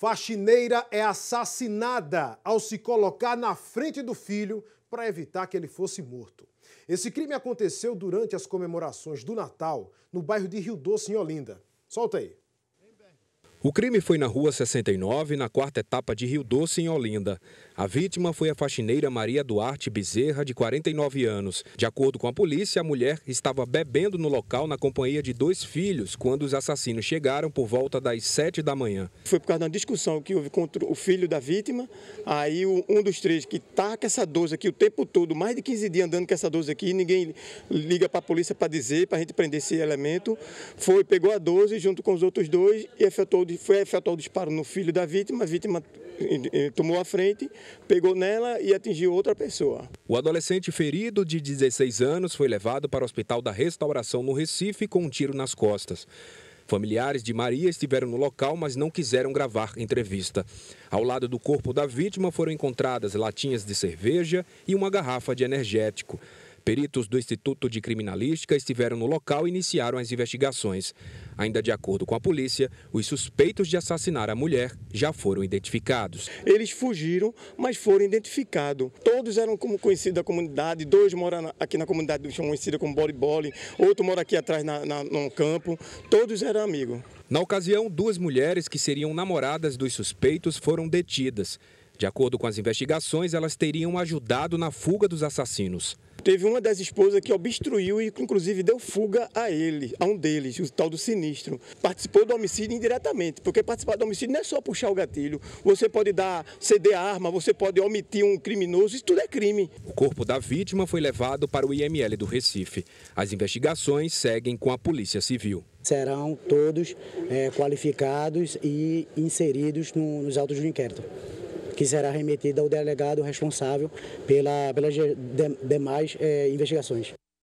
Faxineira é assassinada ao se colocar na frente do filho para evitar que ele fosse morto. Esse crime aconteceu durante as comemorações do Natal no bairro de Rio Doce, em Olinda. Solta aí. O crime foi na Rua 69, na quarta etapa de Rio Doce, em Olinda. A vítima foi a faxineira Maria Duarte Bezerra, de 49 anos. De acordo com a polícia, a mulher estava bebendo no local na companhia de dois filhos quando os assassinos chegaram por volta das 7 da manhã. Foi por causa de uma discussão que houve contra o filho da vítima. Aí um dos três que está com essa 12 aqui o tempo todo, mais de 15 dias andando com essa 12 aqui, ninguém liga para a polícia para dizer, para a gente prender esse elemento. Foi, pegou a 12 junto com os outros dois e efetuou foi efetuado o disparo no filho da vítima, a vítima tomou a frente, pegou nela e atingiu outra pessoa. O adolescente ferido de 16 anos foi levado para o Hospital da Restauração no Recife com um tiro nas costas. Familiares de Maria estiveram no local, mas não quiseram gravar entrevista. Ao lado do corpo da vítima foram encontradas latinhas de cerveja e uma garrafa de energético. Peritos do Instituto de Criminalística estiveram no local e iniciaram as investigações. Ainda de acordo com a polícia, os suspeitos de assassinar a mulher já foram identificados. Eles fugiram, mas foram identificados. Todos eram conhecidos da comunidade, dois moram aqui na comunidade conhecida como Boli Boli, outro mora aqui atrás na, na, no campo, todos eram amigos. Na ocasião, duas mulheres que seriam namoradas dos suspeitos foram detidas. De acordo com as investigações, elas teriam ajudado na fuga dos assassinos. Teve uma das esposas que obstruiu e, inclusive, deu fuga a ele, a um deles, o tal do sinistro. Participou do homicídio indiretamente, porque participar do homicídio não é só puxar o gatilho. Você pode dar, ceder a arma, você pode omitir um criminoso, isso tudo é crime. O corpo da vítima foi levado para o IML do Recife. As investigações seguem com a Polícia Civil serão todos é, qualificados e inseridos no, nos autos do inquérito que será remetida ao delegado responsável pela, pelas demais é, eh, investigações.